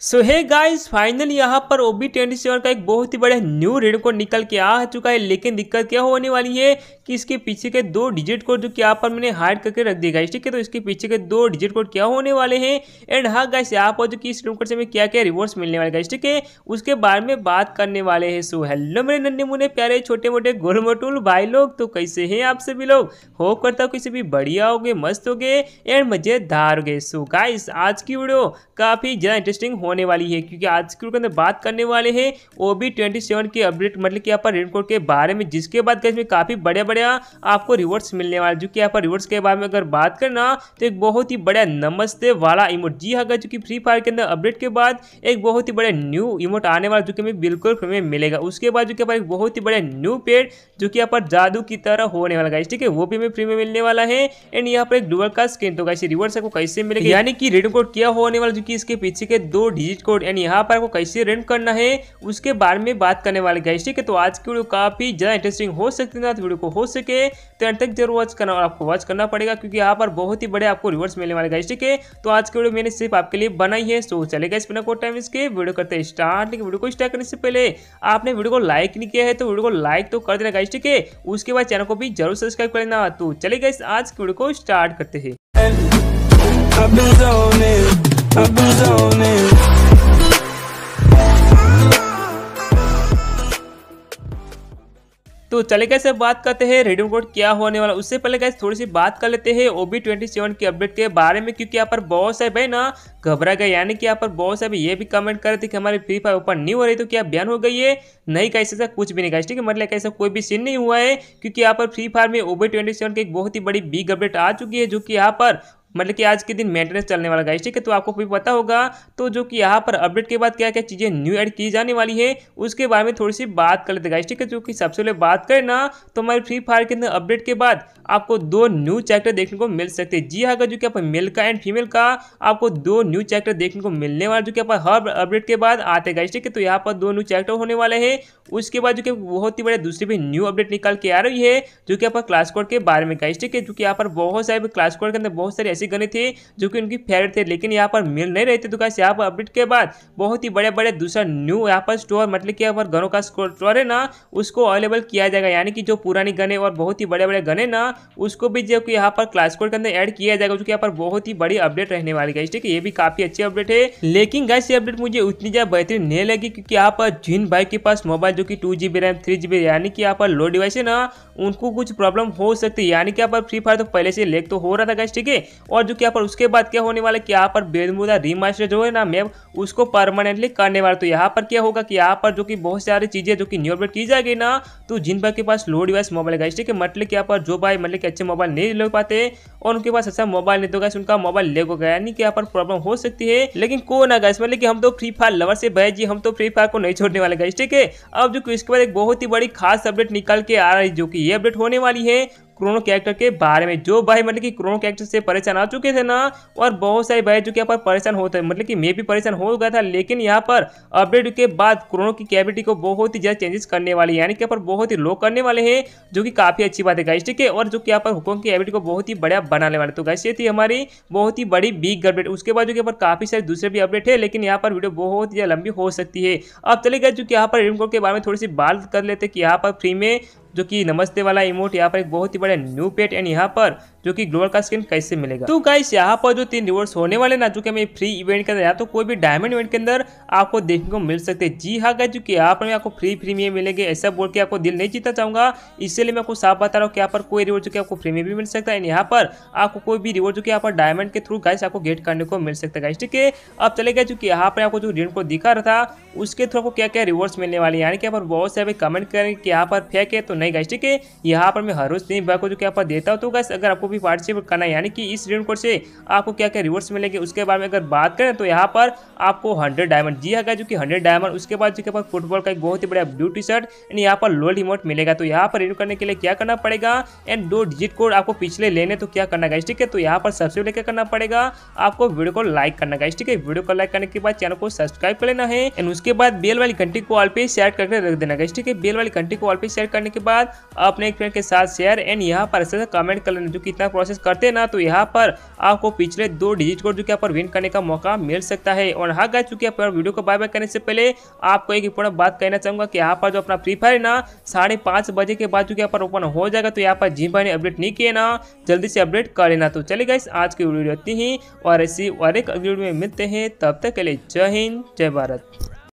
सो है guys final यहाँ पर ओ बी ट्वेंटी सेवन का एक बहुत ही बड़ा न्यू रेड कोड निकल के आ चुका है लेकिन दिक्कत क्या होने वाली है कि इसके पीछे के दो डिजिट कोड जो कि यहाँ पर मैंने हाइड करके रख दिया गाइस ठीक है तो इसके पीछे के दो डिजिट कोड क्या होने वाले हैं एंड हाँ गाइस यहाँ पर जो कि इस रेड कोड से हमें क्या क्या रिवॉर्ड्स मिलने वाले गाइस ठीक है उसके बारे में बात करने वाले हैं सो हेलो मेरे नन्हे मुन्ने प्यारे छोटे मोटे गोल मोटूल भाई लोग तो कैसे हैं आप सभी लोग हो करता हो किसी भी बढ़िया हो गए मस्त हो गए एंड मजेदार हो गए सो गाइस आज की वीडियो काफ़ी ज़्यादा इंटरेस्टिंग होने वाली है क्योंकि आज के रूप में बात करने वाले हैं ओ बी ट्वेंटी सेवन के अपडेट मतलब कि यहाँ पर रेनकोट के बारे में जिसके बाद इसमें काफ़ी बड़े बड़े आपको रिवर्स मिलने वाले जो कि यहाँ पर रिवर्स के बारे में अगर बात करना तो एक बहुत ही बड़ा नमस्ते वाला इमोट जी हाँ जो कि फ्री फायर के अंदर अपडेट के बाद एक बहुत ही बड़ा न्यू इमोट आने वाला जो कि हमें बिल्कुल फ्री में मिलेगा उसके बाद जो कि एक बहुत ही बड़ा न्यू पेड जो कि यहाँ पर जादू की तरह होने वाला गाइस ठीक है वो भी हमें फ्री में मिलने वाला है एंड यहाँ पर एक डुअल का स्किन तो गाइस रिवर्स आपको कैसे मिलेगा यानी कि रेडकोट क्या होने वाला जो कि इसके पीछे के दो डिजिट कोड एंड यहाँ पर आपको कैसे रेंट करना है उसके बारे में बात करने वाले गए ठीक है तो आज की वीडियो काफ़ी ज़्यादा इंटरेस्टिंग हो सकती है तो वीडियो को हो सके तो एंड तक जरूर वॉच करना और आपको वॉच करना पड़ेगा क्योंकि यहाँ पर बहुत ही बड़े आपको रिवर्स मिलने वाले गए ठीक है तो आज की वीडियो मैंने सिर्फ आपके लिए बनाई है सो चलेगा इस बिना को टाइम इसके वीडियो करते हैं स्टार्ट लेकिन वीडियो को स्टार्ट करने से पहले आपने वीडियो को लाइक नहीं किया है तो वीडियो को लाइक तो कर देना गाइस ठीक है उसके बाद चैनल को भी जरूर सब्सक्राइब कर लेना तो चलेगा इस आज की वीडियो को स्टार्ट करते हैं तो चले कैसे बात करते हैं रेडियम कोड क्या होने वाला उससे पहले कैसे थोड़ी सी बात कर लेते हैं ओबी ट्वेंटी सेवन के अपडेट के बारे में क्योंकि यहाँ पर बहुत सारे भाई ना घबरा गए यानी कि यहाँ पर बहुत सारे ये भी कमेंट कर रहे थे कि हमारी फ्री फायर ओपन नहीं हो रही तो क्या बैन हो गई है नहीं कैसे ऐसा कुछ भी नहीं कहा ठीक है मतलब ऐसा कोई भी सीन नहीं हुआ है क्योंकि यहाँ पर फ्री फायर में ओबी ट्वेंटी की एक बहुत ही बड़ी बिग अपडेट आ चुकी है जो कि यहाँ पर मतलब कि आज के दिन मेंटेनेंस चलने वाला गाइस ठीक है तो आपको भी पता होगा तो जो कि यहाँ पर अपडेट के बाद क्या क्या चीज़ें न्यू ऐड की जाने वाली है उसके बारे में थोड़ी सी बात कर लेते गाइस ठीक है जो कि सबसे पहले बात करें ना तो हमारे फ्री फायर के अंदर अपडेट के बाद आपको दो न्यू चैप्टर देखने को मिल सकते जी हाँ जो कि आप मेल का एंड फीमेल का आपको दो न्यू चैप्टर देखने को मिलने वाला जो कि आप हर अपडेट के बाद आते गाइस ठीक है तो यहाँ पर दो न्यू चैप्टर होने वाले हैं उसके बाद जो कि बहुत ही बड़े दूसरी भी न्यू अपडेट निकाल के आ रही है जो कि आप क्लास कोड के बारे में गाइस ठीक है जो कि यहाँ पर बहुत सारे क्लास कोड के अंदर बहुत सारे ऐसे गणित थे जो कि उनकी फेवरेट थे लेकिन यहाँ पर मिल नहीं रहे थे तो कैसे यहाँ पर अपडेट के बाद बहुत ही बड़े बड़े दूसरा न्यू यहाँ पर स्टोर मतलब कि यहाँ पर गनों का स्टोर है ना उसको अवेलेबल किया जाएगा यानी कि जो पुरानी गने और बहुत ही बड़े बड़े गने ना उसको भी जो कि यहाँ पर क्लास कोड के अंदर एड किया जाएगा जो कि यहाँ पर बहुत ही बड़ी अपडेट रहने वाली गई ठीक है ये भी काफी अच्छी अपडेट है लेकिन गैस ये अपडेट मुझे उतनी ज़्यादा बेहतरीन नहीं लगी क्योंकि यहाँ पर जिन भाई के पास मोबाइल जो कि two G B RAM three G B यानी कि यहाँ पर लो डिवाइस है ना उनको कुछ प्रॉब्लम हो सकती है यानी कि यहाँ पर फ्री फायर तो पहले से लेक तो हो रहा था गैस ठीक है और जो कि यहाँ पर उसके बाद क्या होने वाला है कि यहाँ पर बेदमुदा रीमास्टर जो है ना मैप उसको परमानेंटली करने वाला तो यहाँ पर क्या होगा कि यहाँ पर जो कि बहुत सारी चीज़ें जो कि न्यू अपडेट की जाएगी ना तो जिन भाई के पास लो डिवाइस मोबाइल है ठीक है मतलब यहाँ पर जो भाई मतलब कि अच्छे मोबाइल नहीं ले पाते और उनके पास अच्छा मोबाइल नहीं तो गैस उनका मोबाइल ले हो गया यानी कि यहाँ पर प्रॉब्लम हो सकती है लेकिन को ना गैस मतलब कि हम तो फ्री फायर लवर से भाई जी हम तो फ्री फायर को नहीं छोड़ने वाले गैस ठीक है अब जो कि इसके बाद एक बहुत ही बड़ी खास अपडेट निकल के आ रही है जो कि ये अपडेट होने वाली है क्रोनो कैरेक्टर के बारे में जो भाई मतलब कि क्रोनो कैरेक्टर से परेशान आ चुके थे ना और बहुत सारे भाई जो कि यहाँ पर परेशान होते हैं मतलब कि मैं भी परेशान हो गया था लेकिन यहाँ पर अपडेट के बाद क्रोनो की कैबिलिटी को बहुत ही ज़्यादा चेंजेस करने वाले यानी कि यहाँ पर बहुत ही लो करने वाले हैं जो कि काफ़ी अच्छी बात है गाइस ठीक है और जो कि यहाँ पर हुकोंग की कैबिलिटी को बहुत ही बढ़िया बनाने वाले तो गाइस ये थी हमारी बहुत ही बड़ी बिग अपडेट उसके बाद जो कि यहाँ पर काफ़ी सारे दूसरे भी अपडेट है लेकिन यहाँ पर वीडियो बहुत ही लंबी हो सकती है अब चले गए जो कि यहाँ पर रिमकोड के बारे में थोड़ी सी बात कर लेते हैं कि यहाँ पर फ्री में जो कि नमस्ते वाला इमोट यहाँ पर एक बहुत ही बड़ा न्यू पेट एंड यहाँ पर जो कि ग्लोअर का स्किन कैसे मिलेगा तो गाइस यहाँ पर जो तीन रिवॉर्ड्स होने वाले ना जो कि हमें फ्री इवेंट के अंदर या तो कोई भी डायमंड इवेंट के अंदर आपको देखने को मिल सकते जी हाँ गाइस जो कि यहाँ पर आपको फ्री फ्री में मिलेंगे ऐसा बोल के आपको दिल नहीं जीता चाहूंगा इसलिए मैं आपको साफ बता रहा हूँ कि यहाँ पर कोई रिवॉर्ड जो कि आपको फ्री में भी मिल सकता है यहाँ पर आपको कोई भी रिवॉर्ड जो कि यहाँ पर डायमंड के थ्रू गाइस आपको गेट करने को मिल सकता है गाइस ठीक है अब चले गए जो कि यहाँ पर आपको जो रिवॉर्ड को दिखा रहा था उसके थ्रू आपको क्या क्या रिवॉर्ड्स मिलने वाले यानी कि यहाँ पर बहुत से कमेंट करें कि यहाँ पर फेंक है तो नहीं गाइस ठीक है यहाँ पर मैं हर रोज तीन बार को जो कि यहाँ पर देता हूँ तो गाइस अगर आपको भी पार्टिसिपेट करना है यानी कि इस रेन कोड से आपको क्या क्या रिवॉर्ड्स मिलेंगे उसके बारे में अगर बात करें तो यहाँ पर आपको हंड्रेड डायमंड जी आगे जो कि हंड्रेड डायमंड उसके बाद जो के पास फुटबॉल का एक बहुत ही बड़ा ब्लू टी शर्ट एंड यहाँ पर लोल रिमोट मिलेगा तो यहाँ पर रिन्यू करने के लिए क्या करना पड़ेगा एंड दो डिजिट कोड आपको पिछले लेने तो क्या करना गाइस ठीक है तो यहाँ पर सबसे पहले क्या करना पड़ेगा आपको वीडियो को लाइक करना गाइस ठीक है वीडियो को लाइक करने के बाद चैनल को सब्सक्राइब कर लेना है एंड उसके बाद बेल वाली घंटी को ऑल पे सेट करके रख देना गाइस ठीक है बेल वाली घंटी को ऑल पे सेट करने के बाद अपने एक फ्रेंड के साथ शेयर एंड यहाँ पर अच्छे से कमेंट कर लेना जो कि इतना प्रोसेस करते ना तो यहाँ पर आपको पिछले दो डिजिट को जो कि पर विन करने का मौका मिल सकता है और हाँ गाइस चूंकि यहाँ पर वीडियो को बाय बाय करने से पहले आपको एक इंपॉर्टेंट बात कहना चाहूँगा कि यहाँ पर जो अपना फ्री फायर है ना साढ़े पाँच बजे के बाद जो यहाँ पर ओपन हो जाएगा तो यहाँ पर जिम भाई ने अपडेट नहीं किया ना जल्दी से अपडेट कर लेना तो चले गाइस आज की वीडियो इतनी ही और ऐसी और एक वीडियो में मिलते हैं तब तक के लिए जय हिंद जय भारत